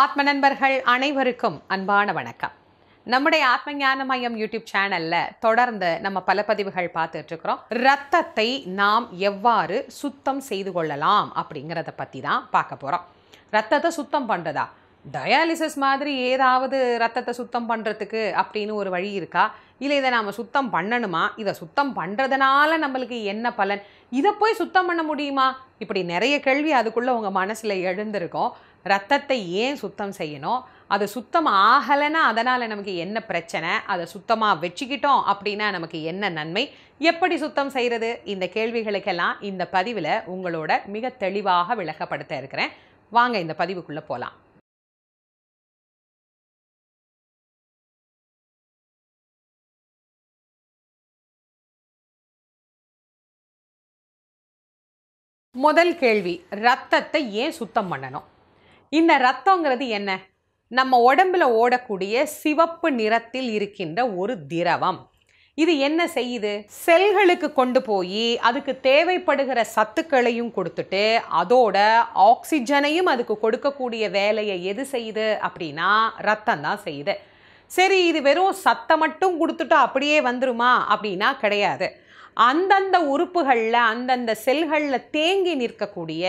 ஆத்ம நண்பர்கள் அனைவருக்கும் அன்பான வணக்கம் நம்முடைய ஆத்ம ஞான மையம் யூடியூப் சேனல்ல தொடர்ந்து நம்ம பல பதிவுகள் பார்த்துட்டு இருக்கிறோம் ரத்தத்தை நாம் எவ்வாறு சுத்தம் செய்து கொள்ளலாம் அப்படிங்கிறத பத்தி தான் பார்க்க போறோம் ரத்தத்தை சுத்தம் பண்றதா டயாலிசிஸ் மாதிரி ஏதாவது ரத்தத்தை சுத்தம் பண்ணுறதுக்கு அப்படின்னு ஒரு வழி இருக்கா இல்லை இதை நாம் சுத்தம் பண்ணணுமா இதை சுத்தம் பண்ணுறதுனால நம்மளுக்கு என்ன பலன் இதை போய் சுத்தம் பண்ண முடியுமா இப்படி நிறைய கேள்வி அதுக்குள்ளே உங்கள் மனசில் எழுந்திருக்கும் ரத்தத்தை ஏன் சுத்தம் செய்யணும் அது சுத்தம் ஆகலைன்னா அதனால் நமக்கு என்ன பிரச்சனை அதை சுத்தமாக வச்சுக்கிட்டோம் அப்படின்னா நமக்கு என்ன நன்மை எப்படி சுத்தம் செய்கிறது இந்த கேள்விகளுக்கெல்லாம் இந்த பதிவில் உங்களோட மிக தெளிவாக விளக்கப்படுத்த இருக்கிறேன் வாங்க இந்த பதிவுக்குள்ளே போகலாம் முதல் கேள்வி ரத்தத்தை ஏன் சுத்தம் பண்ணணும் இந்த ரத்தங்கிறது என்ன நம்ம உடம்புல ஓடக்கூடிய சிவப்பு நிறத்தில் இருக்கின்ற ஒரு திரவம் இது என்ன செய்யுது செல்களுக்கு கொண்டு போய் அதுக்கு தேவைப்படுகிற சத்துக்களையும் கொடுத்துட்டு அதோட ஆக்சிஜனையும் அதுக்கு கொடுக்கக்கூடிய வேலையை எது செய்யுது அப்படின்னா ரத்தம் தான் செய்யுது சரி இது வெறும் சத்தை மட்டும் கொடுத்துட்டா அப்படியே வந்துருமா அப்படின்னா கிடையாது அந்தந்த உறுப்புகளில் அந்தந்த செல்களில் தேங்கி நிற்கக்கூடிய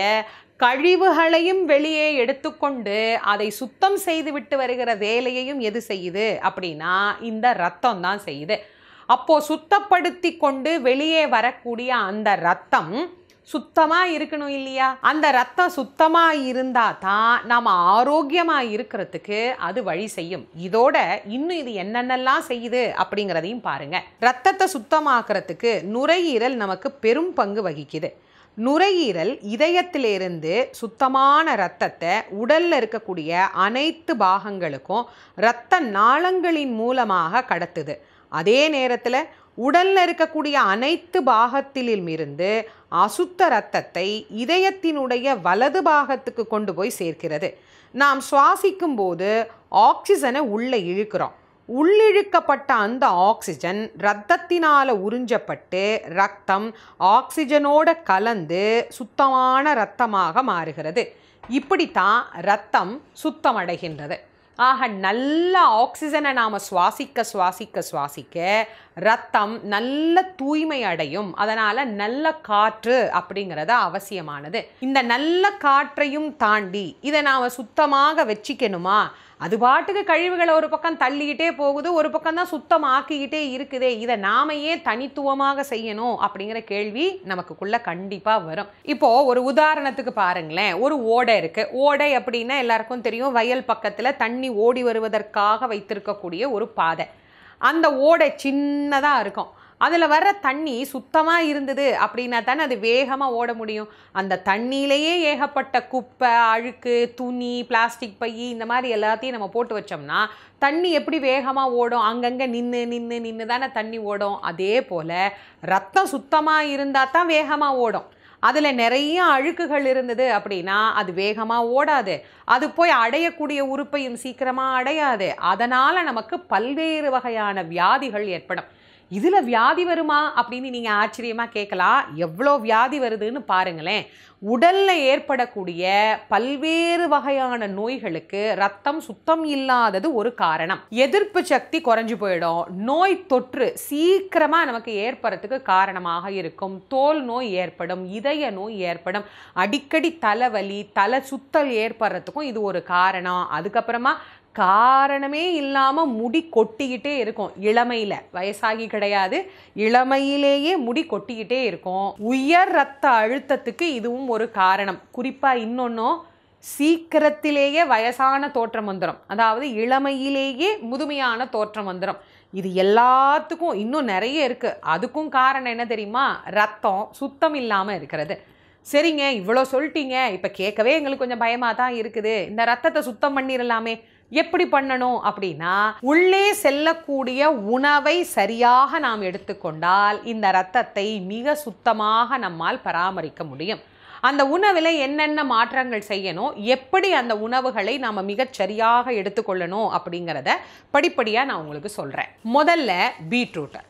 கழிவுகளையும் வெளியே எடுத்துக்கொண்டு அதை சுத்தம் செய்துவிட்டு வருகிற வேலையையும் எது செய்யுது அப்படின்னா இந்த ரத்தம் தான் செய்யுது அப்போது சுத்தப்படுத்தி கொண்டு வெளியே வரக்கூடிய அந்த ரத்தம் சுத்தமாக இருக்கணும் இல்லையா அந்த ரத்தம் சுத்தமாக இருந்தால் தான் நாம் ஆரோக்கியமாக இருக்கிறதுக்கு அது வழி செய்யும் இதோட இன்னும் இது என்னென்னலாம் செய்யுது அப்படிங்கிறதையும் பாருங்கள் ரத்தத்தை சுத்தமாக்குறதுக்கு நுரையீரல் நமக்கு பெரும் பங்கு வகிக்குது நுரையீரல் இதயத்திலிருந்து சுத்தமான ரத்தத்தை உடலில் இருக்கக்கூடிய அனைத்து பாகங்களுக்கும் இரத்த நாளங்களின் மூலமாக கடத்துது அதே நேரத்தில் உடலில் இருக்கக்கூடிய அனைத்து பாகத்திலும் இருந்து அசுத்த ரத்தத்தை இதயத்தினுடைய வலது பாகத்துக்கு கொண்டு போய் சேர்க்கிறது நாம் சுவாசிக்கும் போது ஆக்சிஜனை உள்ளே இழுக்கிறோம் உள்ளிழுக்கப்பட்ட அந்த ஆக்சிஜன் இரத்தத்தினால் உறிஞ்சப்பட்டு ரத்தம் ஆக்சிஜனோட கலந்து சுத்தமான இரத்தமாக மாறுகிறது இப்படித்தான் ரத்தம் சுத்தமடைகின்றது ஆக நல்ல ஆக்சிஜனை நாம் சுவாசிக்க சுவாசிக்க சுவாசிக்க ரத்தம் நல்ல தூய்மை அடையும் அதனால் நல்ல காற்று அப்படிங்கிறது அவசியமானது இந்த நல்ல காற்றையும் தாண்டி இதை நாம் சுத்தமாக வச்சுக்கணுமா அது பாட்டுக்கு கழிவுகளை ஒரு பக்கம் தள்ளிக்கிட்டே போகுது ஒரு பக்கம் தான் ஆக்கிக்கிட்டே இருக்குதே இதை நாமையே தனித்துவமாக செய்யணும் அப்படிங்கிற கேள்வி நமக்குள்ள கண்டிப்பாக வரும் இப்போ ஒரு உதாரணத்துக்கு பாருங்களேன் ஒரு ஓடை இருக்கு ஓடை அப்படின்னா எல்லாருக்கும் தெரியும் வயல் பக்கத்தில் தண்ணி ஓடி வருவதற்காக வைத்திருக்கக்கூடிய ஒரு பாதை அந்த ஓடை சின்னதாக இருக்கும் அதில் வர்ற தண்ணி சுத்தமாக இருந்தது அப்படின்னா தானே அது வேகமாக ஓட முடியும் அந்த தண்ணியிலேயே ஏகப்பட்ட குப்பை அழுக்கு துணி பிளாஸ்டிக் பை இந்த மாதிரி எல்லாத்தையும் நம்ம போட்டு வச்சோம்னா தண்ணி எப்படி வேகமாக ஓடும் அங்கங்கே நின்று நின்று நின்று தானே தண்ணி ஓடும் அதே போல் ரத்தம் சுத்தமாக இருந்தால் தான் வேகமாக ஓடும் அதில் நிறைய அழுக்குகள் இருந்தது அப்படின்னா அது வேகமாக ஓடாது அது போய் அடையக்கூடிய உறுப்பையும் சீக்கிரமாக அடையாது அதனால் நமக்கு பல்வேறு வகையான வியாதிகள் ஏற்படும் இதில் வியாதி வருமா அப்படின்னு நீங்கள் ஆச்சரியமாக கேட்கலாம் எவ்வளோ வியாதி வருதுன்னு பாருங்களேன் உடலில் ஏற்படக்கூடிய பல்வேறு வகையான நோய்களுக்கு ரத்தம் சுத்தம் இல்லாதது ஒரு காரணம் எதிர்ப்பு சக்தி குறைஞ்சு போயிடும் நோய் தொற்று சீக்கிரமாக நமக்கு ஏற்படுறதுக்கு காரணமாக இருக்கும் தோல் நோய் ஏற்படும் இதய நோய் ஏற்படும் அடிக்கடி தலைவலி தலை சுத்தல் ஏற்படுறதுக்கும் இது ஒரு காரணம் அதுக்கப்புறமா காரணமே இல்லாமல் முடி கொட்டிக்கிட்டே இருக்கும் இளமையில் வயசாகி கிடையாது இளமையிலேயே முடி கொட்டிக்கிட்டே இருக்கும் உயர் ரத்த அழுத்தத்துக்கு இதுவும் ஒரு காரணம் குறிப்பாக இன்னொன்றும் சீக்கிரத்திலேயே வயசான தோற்றம் வந்துடும் அதாவது இளமையிலேயே முதுமையான தோற்றம் வந்துடும் இது எல்லாத்துக்கும் இன்னும் நிறைய இருக்குது அதுக்கும் காரணம் என்ன தெரியுமா ரத்தம் சுத்தம் இல்லாமல் இருக்கிறது சரிங்க இவ்வளோ சொல்லிட்டீங்க இப்போ கேட்கவே எங்களுக்கு கொஞ்சம் பயமாக தான் இருக்குது இந்த ரத்தத்தை சுத்தம் பண்ணிடலாமே எப்படி பண்ணணும் அப்படின்னா உள்ளே செல்லக்கூடிய உணவை சரியாக நாம் எடுத்துக்கொண்டால் இந்த ரத்தத்தை மிக சுத்தமாக நம்மால் பராமரிக்க முடியும் அந்த உணவில் என்னென்ன மாற்றங்கள் செய்யணும் எப்படி அந்த உணவுகளை நாம் சரியாக எடுத்துக்கொள்ளணும் அப்படிங்கிறத படிப்படியாக நான் உங்களுக்கு சொல்கிறேன் முதல்ல பீட்ரூட்டை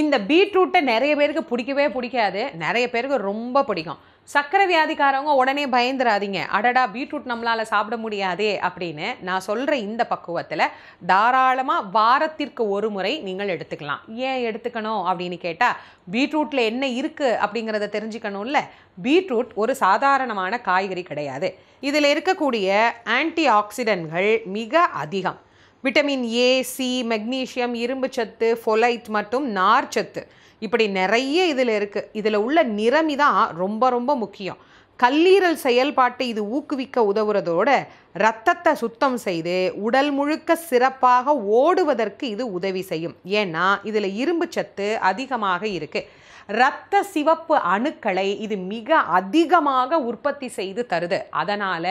இந்த பீட்ரூட்டை நிறைய பேருக்கு பிடிக்கவே பிடிக்காது நிறைய பேருக்கு ரொம்ப பிடிக்கும் சக்கரை வியாதிக்காரவங்க உடனே பயந்துராதீங்க அடடா பீட்ரூட் நம்மளால் சாப்பிட முடியாதே அப்படின்னு நான் சொல்கிற இந்த பக்குவத்தில் தாராளமாக வாரத்திற்கு ஒரு முறை நீங்கள் எடுத்துக்கலாம் ஏன் எடுத்துக்கணும் அப்படின்னு கேட்டால் பீட்ரூட்டில் என்ன இருக்குது அப்படிங்கிறத தெரிஞ்சுக்கணும்ல பீட்ரூட் ஒரு சாதாரணமான காய்கறி கிடையாது இதில் இருக்கக்கூடிய ஆன்டி ஆக்சிடென்ட்கள் மிக அதிகம் விட்டமின் ஏ சி மெக்னீஷியம் இரும்புச்சத்து ஃபொலைட் மற்றும் நார்ச்சத்து இப்படி நிறைய இதில் இருக்குது இதில் உள்ள நிறமி தான் ரொம்ப ரொம்ப முக்கியம் கல்லீரல் செயல்பாட்டை இது ஊக்குவிக்க உதவுறதோட ரத்தத்தை சுத்தம் செய்து உடல் முழுக்க சிறப்பாக ஓடுவதற்கு இது உதவி செய்யும் ஏன்னா இதில் இரும்பு சத்து அதிகமாக இருக்குது இரத்த சிவப்பு அணுக்களை இது மிக அதிகமாக உற்பத்தி செய்து தருது அதனால்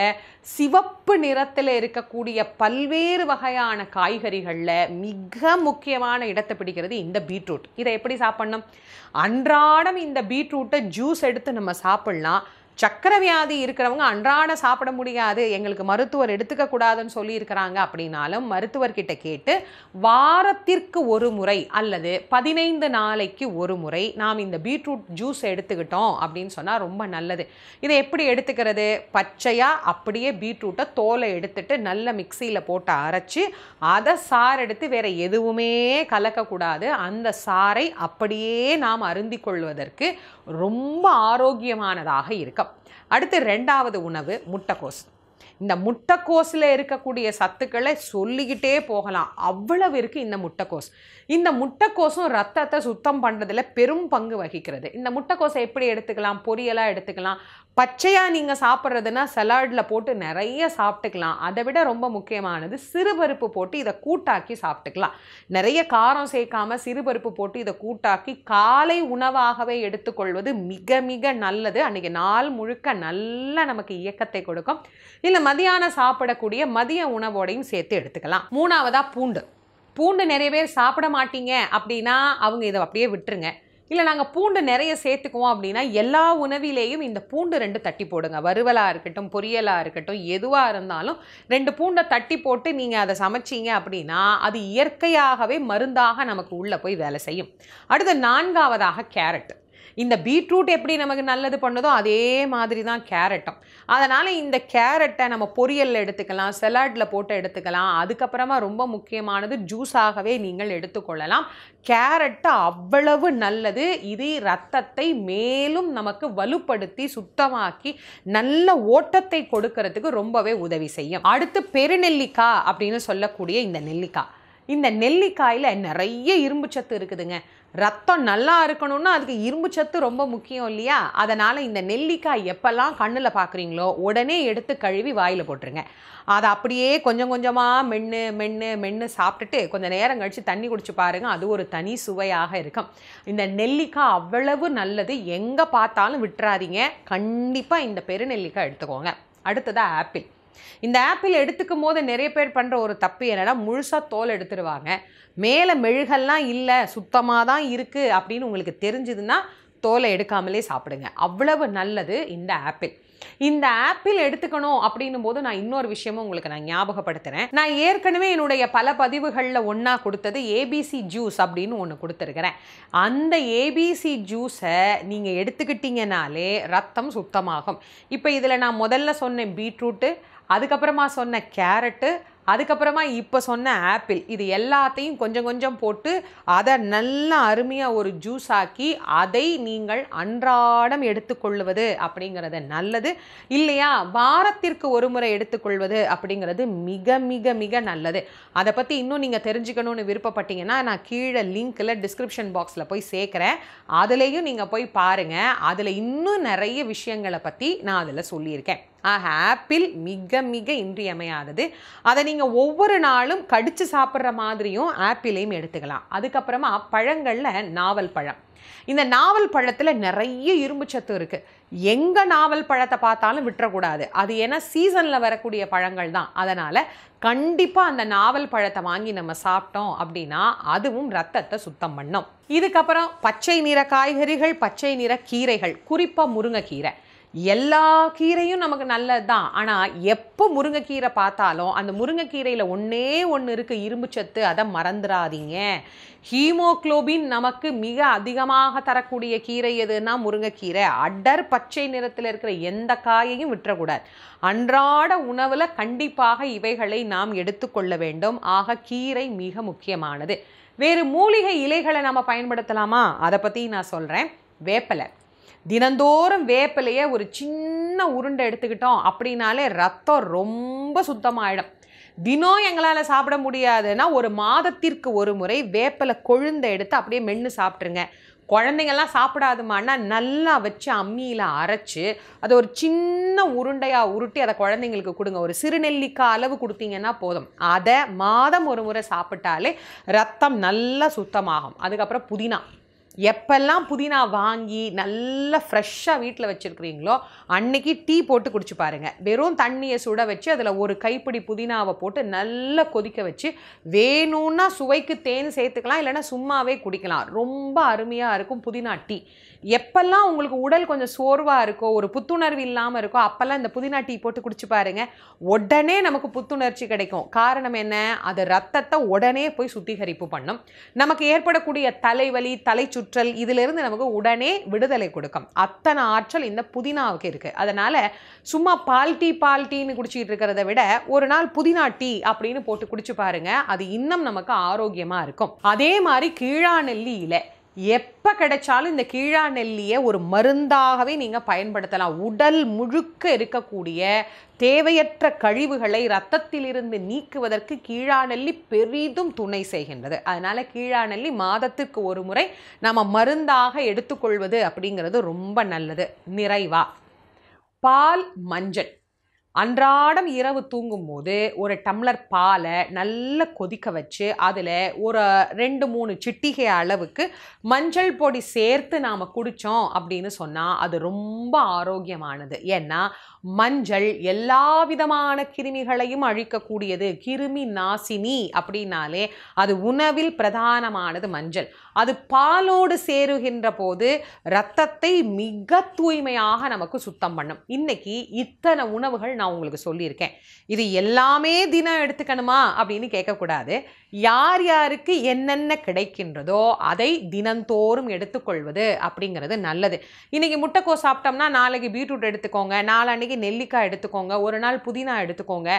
சிவப்பு நிறத்தில் இருக்கக்கூடிய பல்வேறு வகையான காய்கறிகளில் மிக முக்கியமான இடத்தை பிடிக்கிறது இந்த பீட்ரூட் இதை எப்படி சாப்பிட்ணும் அன்றாடம் இந்த பீட்ரூட்டை ஜூஸ் எடுத்து நம்ம சாப்பிட்லாம் சக்கர வியாதி இருக்கிறவங்க அன்றாட சாப்பிட முடியாது எங்களுக்கு மருத்துவர் எடுத்துக்க கூடாதுன்னு சொல்லியிருக்கிறாங்க அப்படின்னாலும் மருத்துவர்கிட்ட கேட்டு வாரத்திற்கு ஒரு முறை அல்லது பதினைந்து நாளைக்கு ஒரு முறை நாம் இந்த பீட்ரூட் ஜூஸ் எடுத்துக்கிட்டோம் அப்படின்னு சொன்னால் ரொம்ப நல்லது இதை எப்படி எடுத்துக்கிறது பச்சையாக அப்படியே பீட்ரூட்டை தோலை எடுத்துட்டு நல்ல மிக்சியில் போட்டு அரைச்சி அதை சார் எடுத்து வேறு எதுவுமே கலக்கக்கூடாது அந்த சாரை அப்படியே நாம் அருந்திக் கொள்வதற்கு ரொம்ப ஆரோக்கியமானதாக இருக்கும் அடுத்து ரெண்டாவது உணவு முட்டைக்கோஸ் இந்த முட்டைக்கோஸில் இருக்கக்கூடிய சத்துக்களை சொல்லிக்கிட்டே போகலாம் அவ்வளவு இருக்குது இந்த முட்டைக்கோஸ் இந்த முட்டைக்கோஸும் ரத்தத்தை சுத்தம் பண்ணுறதுல பெரும் பங்கு வகிக்கிறது இந்த முட்டைக்கோஸை எப்படி எடுத்துக்கலாம் பொரியலாக எடுத்துக்கலாம் பச்சையாக நீங்கள் சாப்பிட்றதுனா சலாடில் போட்டு நிறைய சாப்பிட்டுக்கலாம் அதை விட ரொம்ப முக்கியமானது சிறுபருப்பு போட்டு இதை கூட்டாக்கி சாப்பிட்டுக்கலாம் நிறைய காரம் சேர்க்காமல் சிறுபருப்பு போட்டு இதை கூட்டாக்கி காலை உணவாகவே எடுத்துக்கொள்வது மிக மிக நல்லது அன்றைக்கி நாள் முழுக்க நல்ல நமக்கு இயக்கத்தை கொடுக்கும் இல்லை மதியானம் சாப்பிடக்கூடிய மதிய உணவோடையும் சேர்த்து எடுத்துக்கலாம் மூணாவதாக பூண்டு பூண்டு நிறைய பேர் சாப்பிட மாட்டீங்க அப்படின்னா அவங்க இதை அப்படியே விட்டுருங்க இல்லை நாங்கள் பூண்டு நிறைய சேர்த்துக்குவோம் அப்படின்னா எல்லா உணவிலேயும் இந்த பூண்டு ரெண்டு தட்டி போடுங்க வறுவலாக இருக்கட்டும் பொரியலாக இருக்கட்டும் எதுவாக இருந்தாலும் ரெண்டு பூண்டை தட்டி போட்டு நீங்கள் அதை சமைச்சிங்க அப்படின்னா அது இயற்கையாகவே மருந்தாக நமக்கு உள்ளே போய் வேலை செய்யும் அடுத்து நான்காவதாக கேரட் இந்த பீட்ரூட் எப்படி நமக்கு நல்லது பண்ணுதோ அதே மாதிரி தான் கேரட்டும் அதனால் இந்த கேரட்டை நம்ம பொரியலில் எடுத்துக்கலாம் செலாட்டில் போட்டு எடுத்துக்கலாம் அதுக்கப்புறமா ரொம்ப முக்கியமானது ஜூஸாகவே நீங்கள் எடுத்துக்கொள்ளலாம் கேரட்டு அவ்வளவு நல்லது இது ரத்தத்தை மேலும் நமக்கு வலுப்படுத்தி சுத்தமாக்கி நல்ல ஓட்டத்தை கொடுக்கறதுக்கு ரொம்பவே உதவி செய்யும் அடுத்து பெருநெல்லிக்காய் அப்படின்னு சொல்லக்கூடிய இந்த நெல்லிக்காய் இந்த நெல்லிக்காயில் நிறைய இரும்பு சத்து இருக்குதுங்க ரத்தம் நல்லா இருக்கணும்னா அதுக்கு இரும்பு சத்து ரொம்ப முக்கியம் இல்லையா அதனால் இந்த நெல்லிக்காய் எப்போல்லாம் கண்ணில் பார்க்குறீங்களோ உடனே எடுத்து கழுவி வாயில் போட்டுருங்க அதை அப்படியே கொஞ்சம் கொஞ்சமாக மென்று மென்று மென்று சாப்பிட்டுட்டு கொஞ்சம் நேரம் கழித்து தண்ணி குடிச்சு பாருங்கள் அது ஒரு தனி சுவையாக இருக்கும் இந்த நெல்லிக்காய் அவ்வளவு நல்லது எங்கே பார்த்தாலும் விட்டுறாதீங்க கண்டிப்பாக இந்த பெருநெல்லிக்காய் எடுத்துக்கோங்க அடுத்ததாக ஆப்பிள் இந்த ஆப்பிள் எடுத்துக்கும் போது நிறைய பேர் பண்ணுற ஒரு தப்பு என்னென்னா முழுசாக தோல் எடுத்துருவாங்க மேலே மெழுகெல்லாம் இல்லை சுத்தமாக தான் இருக்குது அப்படின்னு உங்களுக்கு தெரிஞ்சதுன்னா தோலை எடுக்காமலே சாப்பிடுங்க அவ்வளவு நல்லது இந்த ஆப்பிள் இந்த ஆப்பிள் எடுத்துக்கணும் அப்படின்னும் போது நான் இன்னொரு விஷயமும் உங்களுக்கு நான் ஞாபகப்படுத்துகிறேன் நான் ஏற்கனவே என்னுடைய பல பதிவுகளில் ஒன்றா கொடுத்தது ஏபிசி ஜூஸ் அப்படின்னு ஒன்று கொடுத்துருக்கிறேன் அந்த ஏபிசி ஜூஸை நீங்கள் எடுத்துக்கிட்டிங்கனாலே ரத்தம் சுத்தமாகும் இப்போ இதில் நான் முதல்ல சொன்னேன் பீட்ரூட்டு அதுக்கப்புறமா சொன்ன கேரட்டு அதுக்கப்புறமா இப்போ சொன்ன ஆப்பிள் இது எல்லாத்தையும் கொஞ்சம் கொஞ்சம் போட்டு அதை நல்லா அருமையாக ஒரு ஜூஸ் ஆக்கி அதை நீங்கள் அன்றாடம் எடுத்துக்கொள்வது அப்படிங்கிறது நல்லது இல்லையா வாரத்திற்கு ஒரு முறை எடுத்துக்கொள்வது அப்படிங்கிறது மிக மிக மிக நல்லது அதை பற்றி இன்னும் நீங்கள் தெரிஞ்சுக்கணும்னு விருப்பப்பட்டீங்கன்னா நான் கீழே லிங்க்கில் டிஸ்கிரிப்ஷன் பாக்ஸில் போய் சேர்க்குறேன் அதுலேயும் நீங்கள் போய் பாருங்கள் அதில் இன்னும் நிறைய விஷயங்களை பற்றி நான் அதில் சொல்லியிருக்கேன் ஆக ஆப்பிள் மிக மிக இன்றியமையாதது அதை நீங்கள் ஒவ்வொரு நாளும் கடித்து சாப்பிட்ற மாதிரியும் ஆப்பிளையும் எடுத்துக்கலாம் அதுக்கப்புறமா பழங்களில் நாவல் பழம் இந்த நாவல் பழத்தில் நிறைய இரும்பு சத்து இருக்குது எங்கே நாவல் பழத்தை பார்த்தாலும் விட்டுறக்கூடாது அது ஏன்னா சீசனில் வரக்கூடிய பழங்கள் தான் அதனால் கண்டிப்பாக அந்த நாவல் பழத்தை வாங்கி நம்ம சாப்பிட்டோம் அப்படின்னா அதுவும் ரத்தத்தை சுத்தம் பண்ணும் இதுக்கப்புறம் பச்சை நிற காய்கறிகள் பச்சை நிற கீரைகள் குறிப்பாக முருங்கைக்கீரை எல்லா கீரையும் நமக்கு நல்லது தான் ஆனால் எப்போ முருங்கைக்கீரை பார்த்தாலும் அந்த முருங்கைக்கீரையில் ஒன்றே ஒன்று இருக்குது இரும்புச்சத்து அதை மறந்துடாதீங்க ஹீமோக்ளோபின் நமக்கு மிக அதிகமாக தரக்கூடிய கீரை எதுன்னா முருங்கைக்கீரை அடர் பச்சை நிறத்தில் இருக்கிற எந்த காயையும் விட்டுறக்கூடாது அன்றாட உணவில் கண்டிப்பாக இவைகளை நாம் எடுத்துக்கொள்ள வேண்டும் ஆக கீரை மிக முக்கியமானது வேறு மூலிகை இலைகளை நம்ம பயன்படுத்தலாமா அதை பற்றி நான் சொல்கிறேன் வேப்பலை தினந்தோறும் வேப்பிலையே ஒரு சின்ன உருண்டை எடுத்துக்கிட்டோம் அப்படின்னாலே ரத்தம் ரொம்ப சுத்தமாகிடும் தினம் எங்களால் சாப்பிட முடியாதுன்னா ஒரு மாதத்திற்கு ஒரு முறை வேப்பில கொழுந்தை எடுத்து அப்படியே மென்று சாப்பிட்ருங்க குழந்தைங்கள்லாம் சாப்பிடாதுமானா நல்லா வச்சு அம்மியில் அரைச்சி அதை ஒரு சின்ன உருண்டையாக உருட்டி அதை குழந்தைங்களுக்கு கொடுங்க ஒரு சிறுநெல்லிக்காய் அளவு கொடுத்தீங்கன்னா போதும் அதை மாதம் ஒரு முறை சாப்பிட்டாலே ரத்தம் நல்லா சுத்தமாகும் அதுக்கப்புறம் புதினா எப்பெல்லாம் புதினா வாங்கி நல்லா ஃப்ரெஷ்ஷாக வீட்டில் வச்சுருக்கிறீங்களோ அன்னைக்கு டீ போட்டு குடிச்சு பாருங்கள் வெறும் தண்ணியை சுட வச்சு அதில் ஒரு கைப்பிடி புதினாவை போட்டு நல்லா கொதிக்க வச்சு வேணும்னா சுவைக்கு தேன் சேர்த்துக்கலாம் இல்லைன்னா சும்மாவே குடிக்கலாம் ரொம்ப அருமையாக இருக்கும் புதினா டீ எப்பெல்லாம் உங்களுக்கு உடல் கொஞ்சம் சோர்வாக இருக்கோ ஒரு புத்துணர்வு இல்லாமல் இருக்கோ அப்போல்லாம் இந்த புதினா டீ போட்டு குடிச்சு பாருங்கள் உடனே நமக்கு புத்துணர்ச்சி கிடைக்கும் காரணம் என்ன அது ரத்தத்தை உடனே போய் சுத்திகரிப்பு பண்ணும் நமக்கு ஏற்படக்கூடிய தலைவலி தலை சுற்றல் இதிலிருந்து நமக்கு உடனே விடுதலை கொடுக்கும் அத்தனை ஆற்றல் இந்த புதினாவுக்கு இருக்குது அதனால் சும்மா பால் டீ பால் டீன்னு குடிச்சிட்டு இருக்கிறத விட ஒரு நாள் புதினா டீ அப்படின்னு போட்டு குடிச்சு பாருங்கள் அது இன்னும் நமக்கு ஆரோக்கியமாக இருக்கும் அதே மாதிரி கீழா நெல்லியில் எப்போ கிடைச்சாலும் இந்த கீழா நெல்லியை ஒரு மருந்தாகவே நீங்கள் பயன்படுத்தலாம் உடல் முழுக்க இருக்கக்கூடிய தேவையற்ற கழிவுகளை இரத்தத்திலிருந்து நீக்குவதற்கு கீழாநெல்லி பெரிதும் துணை செய்கின்றது அதனால் கீழாநெல்லி மாதத்திற்கு ஒரு முறை நம்ம மருந்தாக எடுத்துக்கொள்வது அப்படிங்கிறது ரொம்ப நல்லது நிறைவா பால் மஞ்சள் அன்றாடம் இரவு தூங்கும்போது ஒரு டம்ளர் பாலை நல்லா கொதிக்க வச்சு அதில் ஒரு ரெண்டு மூணு சிட்டிகை அளவுக்கு மஞ்சள் பொடி சேர்த்து நாம் குடித்தோம் அப்படின்னு சொன்னால் அது ரொம்ப ஆரோக்கியமானது ஏன்னா மஞ்சள் எல்லா விதமான கிருமிகளையும் அழிக்கக்கூடியது கிருமி நாசினி அப்படின்னாலே அது உணவில் பிரதானமானது மஞ்சள் அது பாலோடு சேருகின்ற போது ரத்தத்தை மிக தூய்மையாக நமக்கு சுத்தம் பண்ணும் இன்னைக்கு இத்தனை உணவுகள் நான் உங்களுக்கு சொல்லியிருக்கேன் இது எல்லாமே தினம் எடுத்துக்கணுமா அப்படின்னு கேட்கக்கூடாது யார் யாருக்கு என்னென்ன கிடைக்கின்றதோ அதை தினந்தோறும் எடுத்துக்கொள்வது அப்படிங்கிறது நல்லது இன்றைக்கி முட்டைக்கோ சாப்பிட்டோம்னா நாளைக்கு பீட்ரூட் எடுத்துக்கோங்க நாளான்னைக்கு நெல்லிக்காய் எடுத்துக்கோங்க ஒரு நாள் புதினா எடுத்துக்கோங்க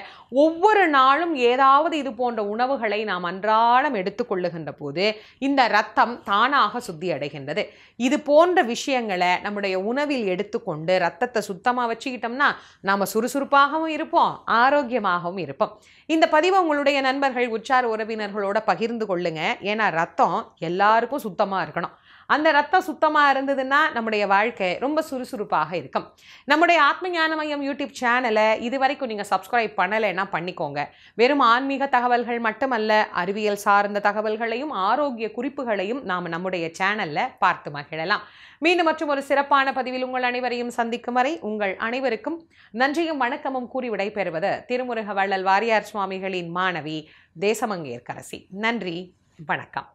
ஒவ்வொரு நாளும் ஏதாவது இது போன்ற உணவுகளை நாம் அன்றாடம் எடுத்துக்கொள்ளுகின்ற போது இந்த ரத்தம் தானாக சுத்தி அடைகின்றது இது போன்ற விஷயங்களை நம்முடைய உணவில் எடுத்துக்கொண்டு ரத்தத்தை சுத்தமாக வச்சுக்கிட்டோம்னா நாம் சுறுசுறுப்பு சுறுசுறுப்பாகவும் இருப்போம் ஆரோக்கியமாகவும் இருப்போம் இந்த பதிவை உங்களுடைய நண்பர்கள் உற்சார உறவினர்களோட பகிர்ந்து கொள்ளுங்க ஏன்னா ரத்தம் எல்லாருக்கும் சுத்தமாக இருக்கணும் அந்த ரத்தம் சுத்தமாக இருந்ததுன்னா நம்முடைய வாழ்க்கை ரொம்ப சுறுசுறுப்பாக இருக்கும் நம்முடைய ஆத்ம ஞான மையம் யூடியூப் சேனலை இது வரைக்கும் நீங்கள் சப்ஸ்கிரைப் பண்ணலைன்னா பண்ணிக்கோங்க வெறும் ஆன்மீக தகவல்கள் மட்டுமல்ல அறிவியல் சார்ந்த தகவல்களையும் ஆரோக்கிய குறிப்புகளையும் நாம் நம்முடைய சேனலில் பார்த்து மகிழலாம் மீண்டும் மற்றும் ஒரு சிறப்பான பதிவில் உங்கள் அனைவரையும் சந்திக்கும் வரை உங்கள் அனைவருக்கும் நன்றியும் வணக்கமும் கூறி விடைபெறுவது திருமுருக வள்ளல் வாரியார் சுவாமிகளின் மாணவி தேசமங்கேற்கரசி நன்றி வணக்கம்